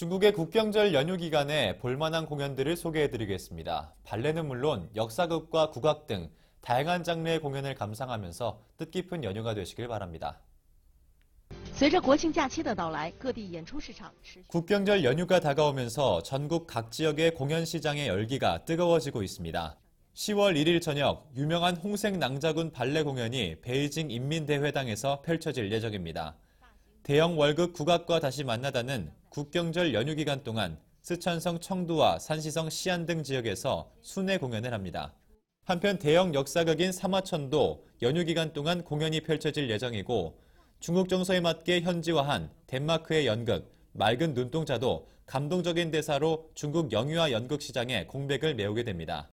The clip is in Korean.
중국의 국경절 연휴 기간에 볼만한 공연들을 소개해드리겠습니다. 발레는 물론 역사극과 국악 등 다양한 장르의 공연을 감상하면서 뜻깊은 연휴가 되시길 바랍니다. 국경절 연휴가 다가오면서 전국 각 지역의 공연 시장의 열기가 뜨거워지고 있습니다. 10월 1일 저녁 유명한 홍색 낭자군 발레 공연이 베이징 인민대회당에서 펼쳐질 예정입니다. 대형 월급 국악과 다시 만나다는 국경절 연휴 기간 동안 쓰촨성 청두와 산시성 시안 등 지역에서 순회 공연을 합니다. 한편 대형 역사극인 사마천도 연휴 기간 동안 공연이 펼쳐질 예정이고 중국 정서에 맞게 현지화한 덴마크의 연극 맑은 눈동자도 감동적인 대사로 중국 영유아 연극 시장에 공백을 메우게 됩니다.